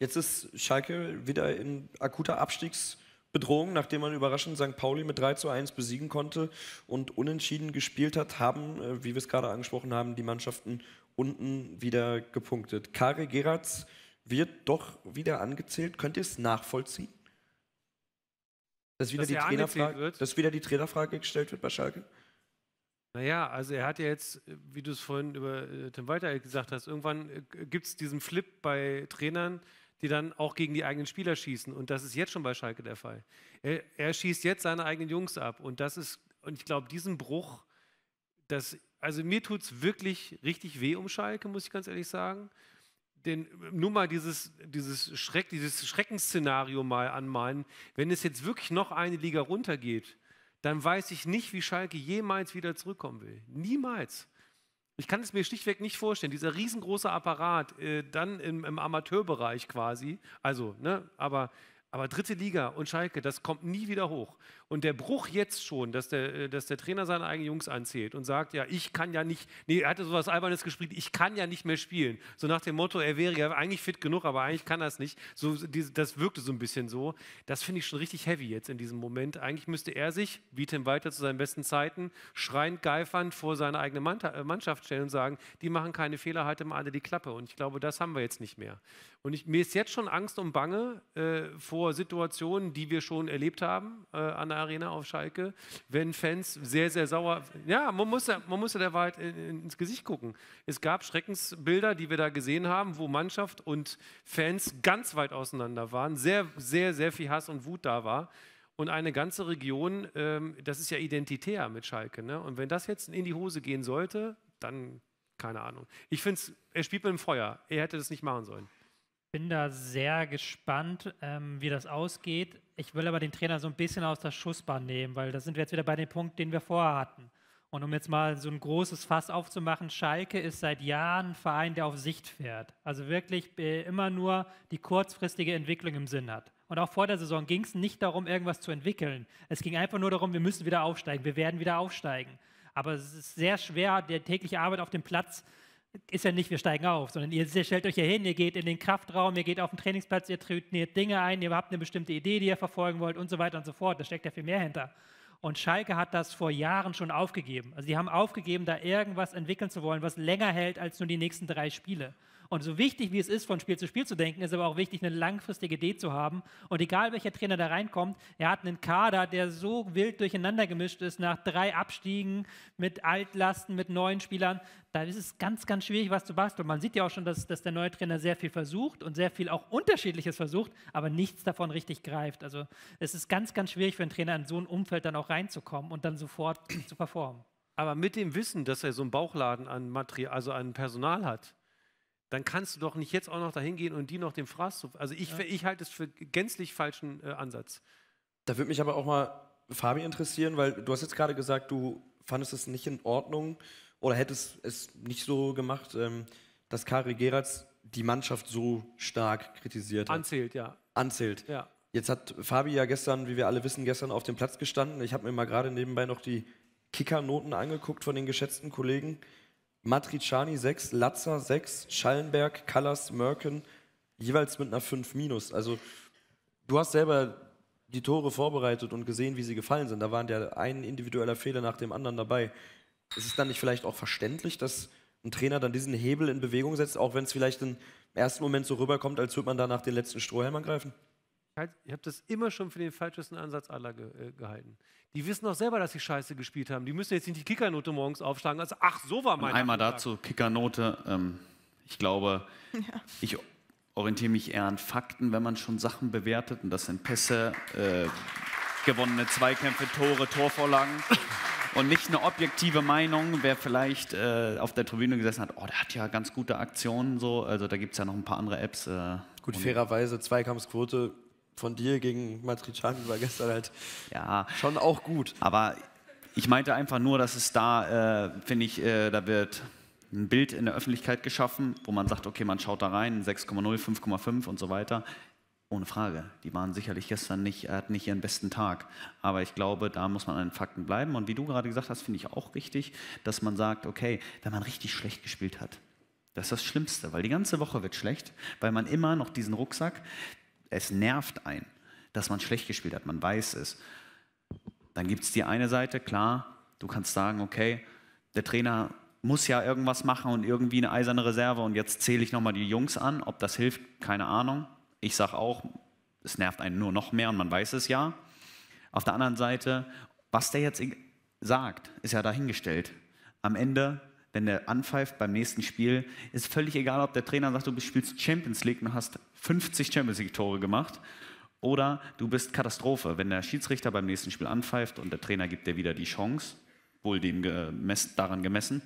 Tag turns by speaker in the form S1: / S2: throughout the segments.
S1: Jetzt ist Schalke wieder in akuter Abstiegsbedrohung, nachdem man überraschend St. Pauli mit 3 zu 1 besiegen konnte und unentschieden gespielt hat, haben, äh, wie wir es gerade angesprochen haben, die Mannschaften unten wieder gepunktet. Kare Geratz wird doch wieder angezählt. Könnt ihr es nachvollziehen? Dass wieder, dass die Trainerfrage, wird? dass wieder die Trainerfrage gestellt wird bei Schalke?
S2: Naja, also er hat ja jetzt, wie du es vorhin über äh, Tim Walter gesagt hast, irgendwann äh, gibt es diesen Flip bei Trainern, die dann auch gegen die eigenen Spieler schießen. Und das ist jetzt schon bei Schalke der Fall. Er, er schießt jetzt seine eigenen Jungs ab. Und das ist, und ich glaube, diesen Bruch, das, also mir tut es wirklich richtig weh um Schalke, muss ich ganz ehrlich sagen. Denn ähm, nur mal dieses, dieses, Schreck, dieses Schreckensszenario mal anmalen. Wenn es jetzt wirklich noch eine Liga runtergeht, dann weiß ich nicht, wie Schalke jemals wieder zurückkommen will. Niemals. Ich kann es mir schlichtweg nicht vorstellen, dieser riesengroße Apparat, äh, dann im, im, Amateurbereich quasi, also, ne, aber aber dritte Liga und Schalke, das kommt nie wieder hoch. Und der Bruch jetzt schon, dass der, äh, dass der Trainer seine eigenen Jungs anzählt und sagt, ja, ich kann ja nicht, nee, er hatte so was Albernes gespielt, ich kann ja nicht mehr spielen. So nach dem Motto, er wäre ja eigentlich fit genug, aber eigentlich kann er es nicht. So, das wirkte so ein bisschen so. Das finde ich schon richtig heavy jetzt in diesem Moment. Eigentlich müsste er sich, wie Tim Walter zu seinen besten Zeiten, schreiend geifernd vor seine eigene äh, Mannschaft stellen und sagen, die machen keine Fehler, halten mal alle die Klappe. Und ich glaube, das haben wir jetzt nicht mehr. Und ich, mir ist jetzt schon Angst und Bange äh, vor Situationen, die wir schon erlebt haben äh, an der Arena auf Schalke, wenn Fans sehr, sehr sauer. Ja, man muss ja, man muss ja der Wahrheit in, ins Gesicht gucken. Es gab Schreckensbilder, die wir da gesehen haben, wo Mannschaft und Fans ganz weit auseinander waren, sehr, sehr, sehr viel Hass und Wut da war. Und eine ganze Region, ähm, das ist ja identitär mit Schalke. Ne? Und wenn das jetzt in die Hose gehen sollte, dann keine Ahnung. Ich finde, es, er spielt mit dem Feuer. Er hätte das nicht machen sollen
S3: bin da sehr gespannt, ähm, wie das ausgeht. Ich will aber den Trainer so ein bisschen aus der Schussbahn nehmen, weil da sind wir jetzt wieder bei dem Punkt, den wir vorher hatten. Und um jetzt mal so ein großes Fass aufzumachen, Schalke ist seit Jahren ein Verein, der auf Sicht fährt. Also wirklich äh, immer nur die kurzfristige Entwicklung im Sinn hat. Und auch vor der Saison ging es nicht darum, irgendwas zu entwickeln. Es ging einfach nur darum, wir müssen wieder aufsteigen, wir werden wieder aufsteigen. Aber es ist sehr schwer, der tägliche Arbeit auf dem Platz ist ja nicht, wir steigen auf, sondern ihr stellt euch ja hin, ihr geht in den Kraftraum, ihr geht auf den Trainingsplatz, ihr trainiert Dinge ein, ihr habt eine bestimmte Idee, die ihr verfolgen wollt und so weiter und so fort. Da steckt ja viel mehr hinter. Und Schalke hat das vor Jahren schon aufgegeben. Also sie haben aufgegeben, da irgendwas entwickeln zu wollen, was länger hält als nur die nächsten drei Spiele. Und so wichtig wie es ist, von Spiel zu Spiel zu denken, ist aber auch wichtig, eine langfristige Idee zu haben. Und egal welcher Trainer da reinkommt, er hat einen Kader, der so wild durcheinander gemischt ist, nach drei Abstiegen mit Altlasten, mit neuen Spielern. Da ist es ganz, ganz schwierig, was zu basteln. Man sieht ja auch schon, dass, dass der neue Trainer sehr viel versucht und sehr viel auch Unterschiedliches versucht, aber nichts davon richtig greift. Also es ist ganz, ganz schwierig für einen Trainer, in so ein Umfeld dann auch reinzukommen und dann sofort zu performen.
S2: Aber mit dem Wissen, dass er so einen Bauchladen an Material, also an Personal hat, dann kannst du doch nicht jetzt auch noch dahin gehen und die noch dem Fraß zu. Also ich, ja. ich halte es für gänzlich falschen äh, Ansatz. Da würde mich aber auch
S1: mal Fabi interessieren, weil du hast jetzt gerade gesagt, du fandest es nicht in Ordnung oder hättest es nicht so gemacht, ähm, dass Kari Geratz die Mannschaft so stark kritisiert hat. Anzählt, ja. Anzählt. Ja. Jetzt hat Fabi ja gestern, wie wir alle wissen, gestern auf dem Platz gestanden. Ich habe mir mal gerade nebenbei noch die Kickernoten angeguckt von den geschätzten Kollegen. Matriciani 6, Latzer 6, Schallenberg, Callas, Mörken, jeweils mit einer 5 minus. Also du hast selber die Tore vorbereitet und gesehen, wie sie gefallen sind. Da waren der ein individueller Fehler nach dem anderen dabei. Ist es dann nicht vielleicht auch verständlich, dass ein Trainer dann diesen Hebel in Bewegung setzt, auch wenn es vielleicht im ersten Moment so rüberkommt, als würde man da nach den letzten Strohhalm
S2: greifen? Halt, ich habe das immer schon für den falschesten Ansatz aller ge, äh, gehalten. Die wissen auch selber, dass sie Scheiße gespielt haben. Die müssen jetzt nicht die Kickernote morgens aufschlagen. Also, ach, so war mein. einmal Tag. dazu
S4: Kickernote. Ähm, ich glaube, ja. ich orientiere mich eher an Fakten, wenn man schon Sachen bewertet. Und das sind Pässe, äh, gewonnene Zweikämpfe, Tore, Torvorlagen. Und nicht eine objektive Meinung, wer vielleicht äh, auf der Tribüne gesessen hat, oh, der hat ja ganz gute Aktionen. So. Also da gibt es ja noch ein paar andere Apps. Äh, Gut,
S1: fairerweise, Zweikampfquote von dir gegen Matriciani war gestern halt
S4: ja, schon auch gut. Aber ich meinte einfach nur, dass es da, äh, finde ich, äh, da wird ein Bild in der Öffentlichkeit geschaffen, wo man sagt, okay, man schaut da rein, 6,0, 5,5 und so weiter. Ohne Frage. Die waren sicherlich gestern nicht, hatten nicht ihren besten Tag. Aber ich glaube, da muss man an den Fakten bleiben. Und wie du gerade gesagt hast, finde ich auch richtig, dass man sagt, okay, wenn man richtig schlecht gespielt hat, das ist das Schlimmste, weil die ganze Woche wird schlecht, weil man immer noch diesen Rucksack, es nervt ein, dass man schlecht gespielt hat, man weiß es. Dann gibt es die eine Seite, klar, du kannst sagen, okay, der Trainer muss ja irgendwas machen und irgendwie eine eiserne Reserve und jetzt zähle ich nochmal die Jungs an, ob das hilft, keine Ahnung. Ich sage auch, es nervt einen nur noch mehr und man weiß es ja. Auf der anderen Seite, was der jetzt sagt, ist ja dahingestellt. Am Ende wenn der anpfeift beim nächsten Spiel, ist völlig egal, ob der Trainer sagt, du spielst Champions League und hast 50 Champions League-Tore gemacht. Oder du bist Katastrophe, wenn der Schiedsrichter beim nächsten Spiel anpfeift und der Trainer gibt dir wieder die Chance, wohl dem gemessen, daran gemessen,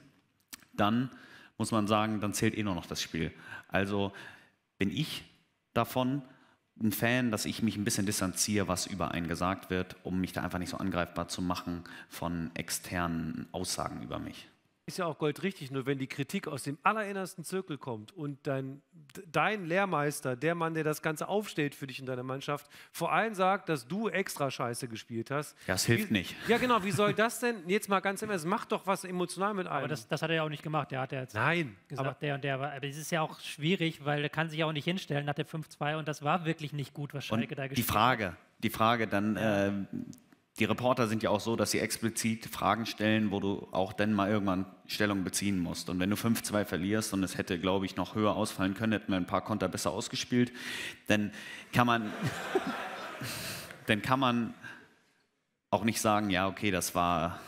S4: dann muss man sagen, dann zählt eh nur noch das Spiel. Also bin ich davon ein Fan, dass ich mich ein bisschen distanziere, was über einen gesagt wird, um mich da einfach nicht so angreifbar zu machen von externen Aussagen über mich
S2: ist ja auch Gold richtig, nur wenn die Kritik aus dem allerinnersten Zirkel kommt und dein, dein Lehrmeister, der Mann, der das Ganze aufstellt für dich in deiner Mannschaft, vor allem sagt, dass du extra Scheiße gespielt
S3: hast. Das hilft wie, nicht. Ja, genau, wie soll das denn? Jetzt mal ganz immer, es macht doch was emotional mit einem. Aber das, das, hat er ja auch nicht gemacht, der hat ja jetzt Nein, gesagt, aber, der und der war. Aber es ist ja auch schwierig, weil der kann sich auch nicht hinstellen, hat der 5-2 und das war wirklich nicht gut, was Schalke da gespielt hat. Die Frage,
S4: die Frage dann. Äh, die Reporter sind ja auch so, dass sie explizit Fragen stellen, wo du auch dann mal irgendwann Stellung beziehen musst. Und wenn du 5-2 verlierst und es hätte, glaube ich, noch höher ausfallen können, hätten wir ein paar Konter besser ausgespielt, dann kann man, dann kann man auch nicht sagen, ja, okay, das war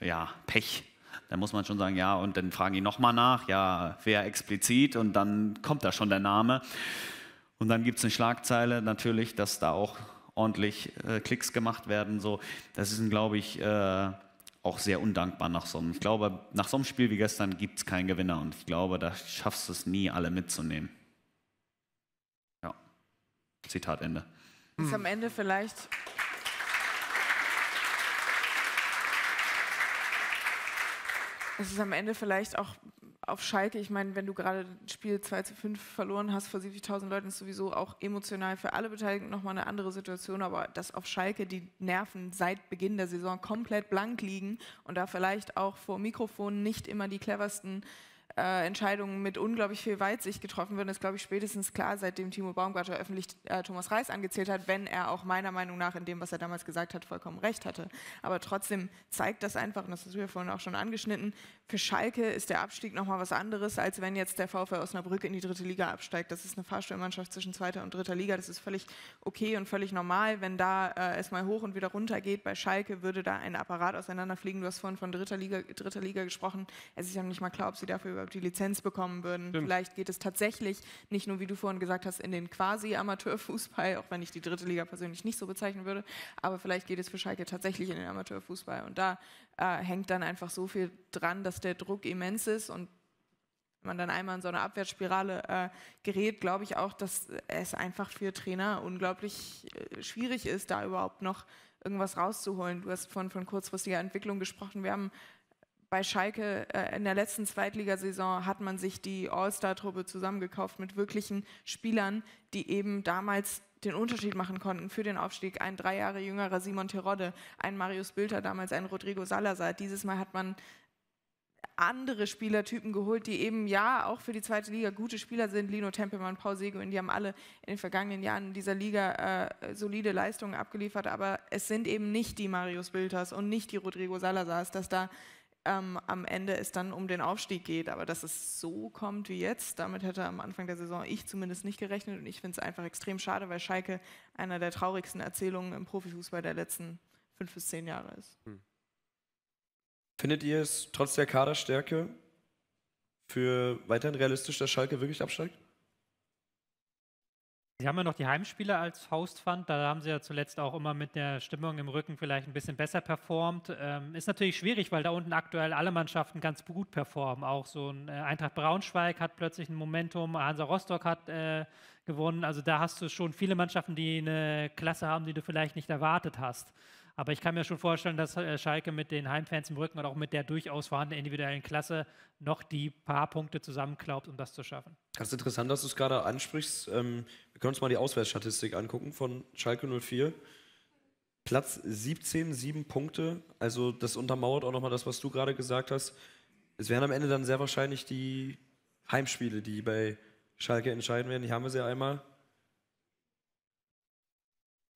S4: ja, Pech. Dann muss man schon sagen, ja, und dann fragen die nochmal nach, ja, wer explizit, und dann kommt da schon der Name. Und dann gibt es eine Schlagzeile natürlich, dass da auch ordentlich äh, Klicks gemacht werden. So, das ist, glaube ich, äh, auch sehr undankbar nach so einem. Ich glaube, nach so einem Spiel wie gestern gibt es keinen Gewinner und ich glaube, da schaffst du es nie, alle mitzunehmen. Ja. Zitat Ende.
S5: Ist am Ende vielleicht. Es ist am Ende vielleicht auch auf Schalke, ich meine, wenn du gerade ein Spiel 2 zu 5 verloren hast vor 70.000 Leuten, ist sowieso auch emotional für alle Beteiligten nochmal eine andere Situation. Aber dass auf Schalke die Nerven seit Beginn der Saison komplett blank liegen und da vielleicht auch vor Mikrofonen nicht immer die cleversten äh, Entscheidungen mit unglaublich viel Weitsicht getroffen Das ist, glaube ich, spätestens klar, seitdem Timo Baumgartner öffentlich äh, Thomas Reis angezählt hat, wenn er auch meiner Meinung nach in dem, was er damals gesagt hat, vollkommen recht hatte. Aber trotzdem zeigt das einfach, und das hast du ja vorhin auch schon angeschnitten, für Schalke ist der Abstieg nochmal was anderes, als wenn jetzt der VfL Osnabrück in die dritte Liga absteigt. Das ist eine Fahrstuhlmannschaft zwischen zweiter und dritter Liga. Das ist völlig okay und völlig normal, wenn da äh, es mal hoch und wieder runter geht. Bei Schalke würde da ein Apparat auseinanderfliegen. Du hast vorhin von dritter Liga, dritter Liga gesprochen. Es ist ja nicht mal klar, ob sie dafür überhaupt die Lizenz bekommen würden. Stimmt. Vielleicht geht es tatsächlich nicht nur, wie du vorhin gesagt hast, in den Quasi-Amateurfußball, auch wenn ich die dritte Liga persönlich nicht so bezeichnen würde, aber vielleicht geht es für Schalke tatsächlich in den Amateurfußball. Und da äh, hängt dann einfach so viel dran, dass der Druck immens ist und man dann einmal in so eine Abwärtsspirale äh, gerät, glaube ich auch, dass es einfach für Trainer unglaublich äh, schwierig ist, da überhaupt noch irgendwas rauszuholen. Du hast vorhin von kurzfristiger Entwicklung gesprochen. Wir haben bei Schalke äh, in der letzten Zweitligasaison hat man sich die All-Star-Truppe zusammengekauft mit wirklichen Spielern, die eben damals den Unterschied machen konnten für den Aufstieg. Ein drei Jahre jüngerer Simon Terodde, ein Marius Bilter damals, ein Rodrigo Salazar. Dieses Mal hat man andere Spielertypen geholt, die eben ja auch für die zweite Liga gute Spieler sind. Lino Tempelmann, Paul Seguin, die haben alle in den vergangenen Jahren in dieser Liga äh, solide Leistungen abgeliefert, aber es sind eben nicht die Marius Bilters und nicht die Rodrigo Salazars, dass da ähm, am Ende es dann um den Aufstieg geht. Aber dass es so kommt wie jetzt, damit hätte am Anfang der Saison ich zumindest nicht gerechnet. Und ich finde es einfach extrem schade, weil Schalke einer der traurigsten Erzählungen im Profifußball der letzten fünf bis zehn Jahre ist. Hm.
S1: Findet ihr es trotz der Kaderstärke für weiterhin realistisch, dass Schalke wirklich absteigt?
S3: Sie haben ja noch die Heimspiele als Faustpfand. Da haben Sie ja zuletzt auch immer mit der Stimmung im Rücken vielleicht ein bisschen besser performt. Ähm, ist natürlich schwierig, weil da unten aktuell alle Mannschaften ganz gut performen. Auch so ein äh, Eintracht Braunschweig hat plötzlich ein Momentum, Hansa Rostock hat äh, gewonnen. Also da hast du schon viele Mannschaften, die eine Klasse haben, die du vielleicht nicht erwartet hast. Aber ich kann mir schon vorstellen, dass äh, Schalke mit den Heimfans im Rücken und auch mit der durchaus vorhandenen individuellen Klasse noch die paar Punkte zusammenklaubt, um das zu schaffen.
S1: Ganz interessant, dass du es gerade ansprichst. Ähm, wir können uns mal die Auswärtsstatistik angucken von Schalke 04. Platz 17, sieben Punkte. Also das untermauert auch nochmal das, was du gerade gesagt hast. Es wären am Ende dann sehr wahrscheinlich die Heimspiele, die bei Schalke entscheiden werden. Hier haben wir sie einmal.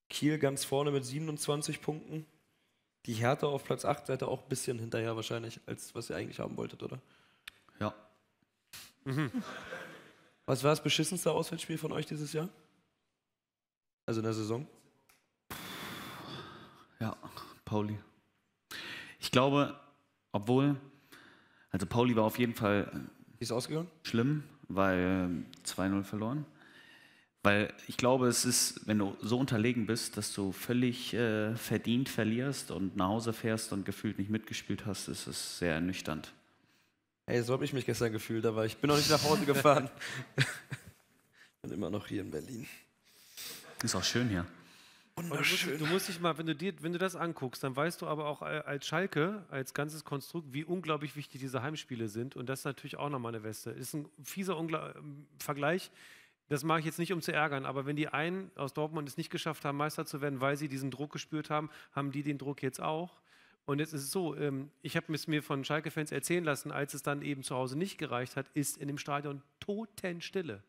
S1: Kiel ganz vorne mit 27 Punkten. Die Hertha auf Platz 8 seid ihr auch ein bisschen hinterher wahrscheinlich, als was ihr eigentlich haben wolltet, oder? Ja. Mhm. Was war das beschissenste Auswärtsspiel von euch dieses Jahr?
S4: Also in der Saison? Ja, Pauli. Ich glaube, obwohl, also Pauli war auf jeden Fall wie ist es ausgegangen? Schlimm, weil 2-0 verloren. Weil ich glaube, es ist, wenn du so unterlegen bist, dass du völlig äh, verdient verlierst und nach Hause fährst und gefühlt nicht mitgespielt hast, ist es sehr ernüchternd.
S1: Hey, so habe ich mich gestern gefühlt, aber ich bin noch nicht nach Hause gefahren.
S4: bin immer noch hier in Berlin. Ist auch schön hier
S2: wunderschön. Du musst, dich mal, wenn du, dir, wenn du das anguckst, dann weißt du aber auch als Schalke, als ganzes Konstrukt, wie unglaublich wichtig diese Heimspiele sind. Und das ist natürlich auch nochmal eine Weste. Ist ein fieser Ungla ähm, Vergleich. Das mache ich jetzt nicht, um zu ärgern, aber wenn die einen aus Dortmund es nicht geschafft haben, Meister zu werden, weil sie diesen Druck gespürt haben, haben die den Druck jetzt auch. Und jetzt ist es so, ähm, ich habe es mir von Schalke-Fans erzählen lassen, als es dann eben zu Hause nicht gereicht hat, ist in dem Stadion Totenstille.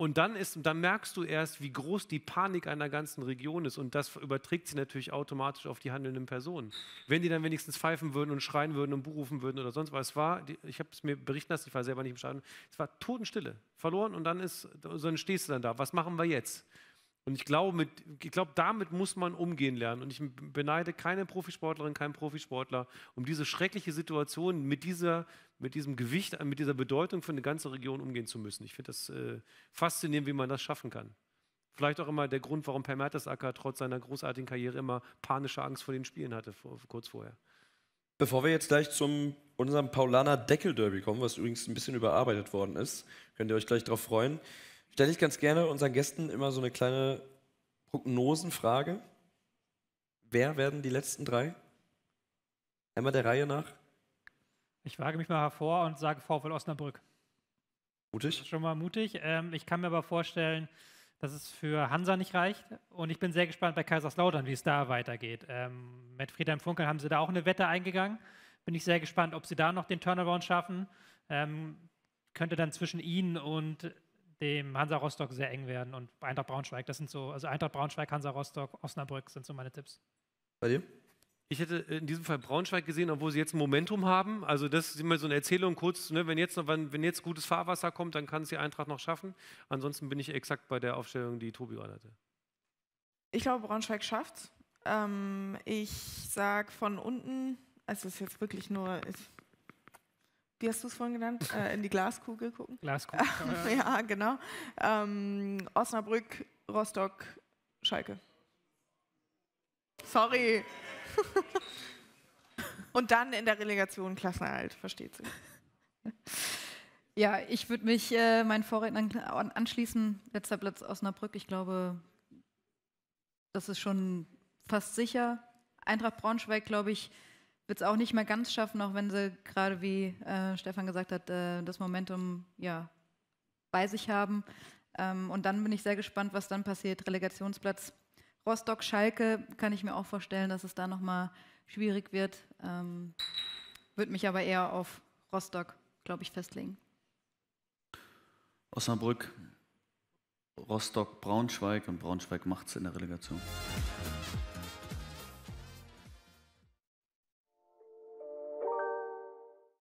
S2: Und dann, ist, dann merkst du erst, wie groß die Panik einer ganzen Region ist. Und das überträgt sich natürlich automatisch auf die handelnden Personen. Wenn die dann wenigstens pfeifen würden und schreien würden und buhrufen würden oder sonst was. Es war, ich habe es mir berichten lassen, ich war selber nicht im Stadion. Es war Totenstille, verloren und dann, ist, dann stehst du dann da. Was machen wir jetzt? Und ich glaube, mit, ich glaube, damit muss man umgehen lernen. Und ich beneide keine Profisportlerin, keinen Profisportler um diese schreckliche Situation mit dieser mit diesem Gewicht, mit dieser Bedeutung für eine ganze Region umgehen zu müssen. Ich finde das äh, faszinierend, wie man das schaffen kann. Vielleicht auch immer der Grund, warum Per Mertesacker trotz seiner großartigen Karriere immer panische Angst vor den Spielen hatte, vor, kurz vorher.
S1: Bevor wir jetzt gleich zum unserem Paulaner Deckelderby kommen, was übrigens ein bisschen überarbeitet worden ist, könnt ihr euch gleich darauf freuen, stelle ich ganz gerne unseren Gästen immer so eine kleine Prognosenfrage. Wer werden die letzten drei? Einmal der Reihe nach.
S3: Ich wage mich mal hervor und sage VfL Osnabrück. Mutig? Das ist schon mal mutig. Ähm, ich kann mir aber vorstellen, dass es für Hansa nicht reicht. Und ich bin sehr gespannt bei Kaiserslautern, wie es da weitergeht. Ähm, mit Friedhelm Funkel haben sie da auch eine Wette eingegangen. Bin ich sehr gespannt, ob sie da noch den Turnaround schaffen. Ähm, könnte dann zwischen ihnen und dem Hansa Rostock sehr eng werden und Eintracht Braunschweig. Das sind so, also Eintracht Braunschweig, Hansa Rostock, Osnabrück sind so meine Tipps.
S2: Bei dir? Ich hätte in diesem Fall Braunschweig gesehen, obwohl sie jetzt ein Momentum haben. Also das ist immer so eine Erzählung kurz, ne, wenn, jetzt noch, wenn, wenn, jetzt gutes Fahrwasser kommt, dann kann es die Eintracht noch schaffen. Ansonsten bin ich exakt bei der Aufstellung, die Tobi gerade hatte.
S5: Ich glaube, Braunschweig schafft. Ähm, ich sage von unten, also es ist jetzt wirklich nur, ich, wie hast du es vorhin genannt? Äh, in die Glaskugel gucken. Glaskugel. ja, ja genau. Ähm, Osnabrück, Rostock, Schalke. Sorry. Und dann in der Relegation Klassenerhalt, versteht sie. Ja, ich würde mich äh, meinen Vorrednern anschließen. Letzter Platz Osnabrück. Ich glaube, das ist schon fast sicher. Eintracht Braunschweig, glaube ich, wird es auch nicht mehr ganz schaffen, auch wenn sie gerade, wie äh, Stefan gesagt hat, äh, das Momentum ja, bei sich haben. Ähm, und dann bin ich sehr gespannt, was dann passiert. Relegationsplatz Rostock-Schalke kann ich mir auch vorstellen, dass es da nochmal schwierig wird. Ähm, Würde mich aber eher auf Rostock, glaube ich, festlegen.
S4: Osnabrück, Rostock, Braunschweig und Braunschweig macht es in der Relegation.